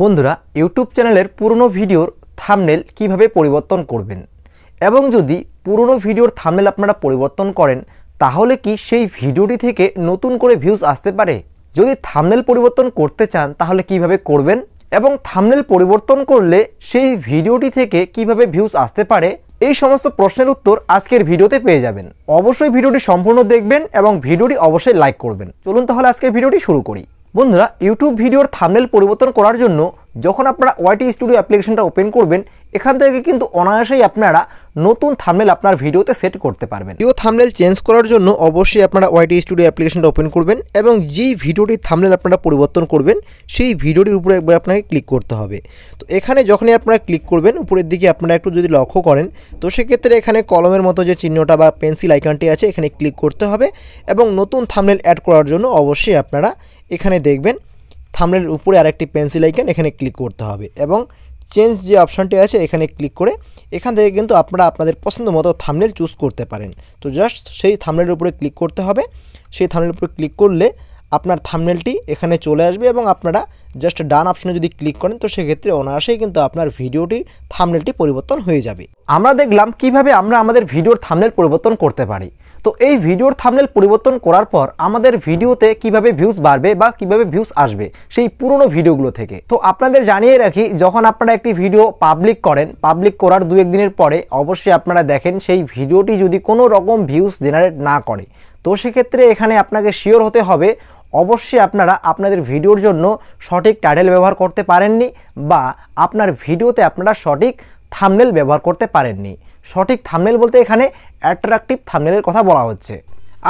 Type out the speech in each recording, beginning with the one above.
বন্ধুরা ইউটিউব চ্যানেলের পুরনো ভিডিওর থামনেল কিভাবে পরিবর্তন করবেন এবং যদি পুরনো ভিডিওর থামনেল আপনারা পরিবর্তন করেন তাহলে কি সেই ভিডিওটি থেকে নতুন করে ভিউজ আসতে পারে যদি থামনেল পরিবর্তন করতে চান তাহলে কিভাবে করবেন এবং থামনেল পরিবর্তন করলে সেই ভিডিওটি থেকে কিভাবে ভিউজ আসতে পারে এই সমস্ত প্রশ্নের উত্তর আজকের ভিডিওতে পেয়ে যাবেন অবশ্যই ভিডিওটি সম্পূর্ণ দেখবেন এবং ভিডিওটি অবশ্যই লাইক করবেন চলুন তাহলে আজকের ভিডিওটি শুরু করি বন্ধুরা ইউটিউব ভিডিওর থামনেল পরিবর্তন করার জন্য যখন আপনারা ওয়াইটি স্টুডিও অ্যাপ্লিকেশনটা ওপেন করবেন এখান থেকে কিন্তু অনায়াসেই আপনারা নতুন থামনেল আপনার ভিডিওতে সেট করতে পারবেন ভিডিও থামনেল চেঞ্জ করার জন্য অবশ্যই আপনারা ওয়াইটি স্টুডিও অ্যাপ্লিকেশনটা ওপেন করবেন এবং যেই ভিডিওটির থামনেল আপনারা পরিবর্তন করবেন সেই ভিডিওটির উপরে একবার আপনাকে ক্লিক করতে হবে তো এখানে যখনই আপনারা ক্লিক করবেন উপরের দিকে আপনারা একটু যদি লক্ষ্য করেন তো সেক্ষেত্রে এখানে কলমের মতো যে চিহ্নটা বা পেন্সিল আইকনটি আছে এখানে ক্লিক করতে হবে এবং নতুন থামনেল অ্যাড করার জন্য অবশ্যই আপনারা এখানে দেখবেন থামলের উপরে আরেকটি পেন্সিল আইকন এখানে ক্লিক করতে হবে এবং চেঞ্জ যে অপশানটি আছে এখানে ক্লিক করে এখান থেকে কিন্তু আপনারা আপনাদের পছন্দ মতো থামনেল চুজ করতে পারেন তো জাস্ট সেই থামনেলের উপরে ক্লিক করতে হবে সেই থামনেলের উপরে ক্লিক করলে আপনার থামনেলটি এখানে চলে আসবে এবং আপনারা জাস্ট ডান অপশানে যদি ক্লিক করেন তো সেক্ষেত্রে অনায়াসেই কিন্তু আপনার ভিডিওটির থামনেলটি পরিবর্তন হয়ে যাবে আমরা দেখলাম কিভাবে আমরা আমাদের ভিডিওর থামনেল পরিবর্তন করতে পারি তো এই ভিডিওর থামনেল পরিবর্তন করার পর আমাদের ভিডিওতে কিভাবে ভিউজ বাড়বে বা কিভাবে ভিউজ আসবে সেই পুরনো ভিডিওগুলো থেকে তো আপনাদের জানিয়ে রাখি যখন আপনারা একটি ভিডিও পাবলিক করেন পাবলিক করার দু একদিনের পরে অবশ্যই আপনারা দেখেন সেই ভিডিওটি যদি কোনো রকম ভিউজ জেনারেট না করে তো সেক্ষেত্রে এখানে আপনাকে শিওর হতে হবে অবশ্যই আপনারা আপনাদের ভিডিওর জন্য সঠিক টাইটেল ব্যবহার করতে পারেননি বা আপনার ভিডিওতে আপনারা সঠিক থামনেল ব্যবহার করতে পারেননি সঠিক থামনেল বলতে এখানে অ্যাট্রাকটিভ থামনেলের কথা বলা হচ্ছে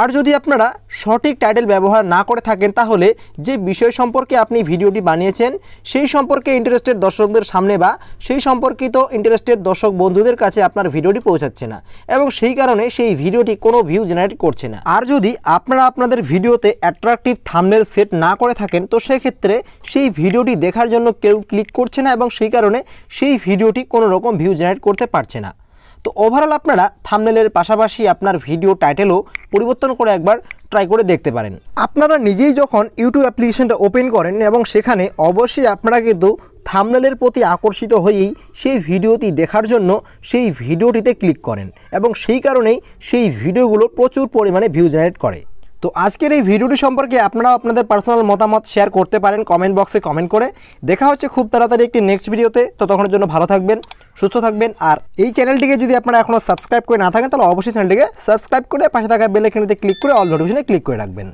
আর যদি আপনারা সঠিক টাইটেল ব্যবহার না করে থাকেন তাহলে যে বিষয় সম্পর্কে আপনি ভিডিওটি বানিয়েছেন সেই সম্পর্কে ইন্টারেস্টেড দর্শকদের সামনে বা সেই সম্পর্কিত ইন্টারেস্টেড দর্শক বন্ধুদের কাছে আপনার ভিডিওটি পৌঁছাচ্ছে না এবং সেই কারণে সেই ভিডিওটি কোনো ভিউ জেনারেট করছে না আর যদি আপনারা আপনাদের ভিডিওতে অ্যাট্রাকটিভ থামনেল সেট না করে থাকেন তো সেক্ষেত্রে সেই ভিডিওটি দেখার জন্য কেউ ক্লিক করছে না এবং সেই কারণে সেই ভিডিওটি কোনো রকম ভিউ জেনারেট করতে পারছে না তো ওভারঅল আপনারা থামনেলের পাশাপাশি আপনার ভিডিও টাইটেলও পরিবর্তন করে একবার ট্রাই করে দেখতে পারেন আপনারা নিজেই যখন ইউটিউব অ্যাপ্লিকেশনটা ওপেন করেন এবং সেখানে অবশ্যই আপনারা কিন্তু থামনেলের প্রতি আকর্ষিত হয়েই সেই ভিডিওটি দেখার জন্য সেই ভিডিওটিতে ক্লিক করেন এবং সেই কারণেই সেই ভিডিওগুলো প্রচুর পরিমাণে ভিউ জেনারেট করে তো আজকের এই ভিডিওটি সম্পর্কে আপনারা আপনাদের পার্সোনাল মতামত শেয়ার করতে পারেন কমেন্ট বক্সে কমেন্ট করে দেখা হচ্ছে খুব তাড়াতাড়ি একটি নেক্সট ভিডিওতে তো তখনের জন্য ভালো থাকবেন সুস্থ থাকবেন আর এই চ্যানেলটিকে যদি আপনারা এখনও সাবস্ক্রাইব করে না থাকেন তাহলে অবশ্যই চ্যানেলটিকে সাবস্ক্রাইব করে পাশে থাকা বেলাইকনিতে ক্লিক করে অল নোটিফিকেশনে ক্লিক করে রাখবেন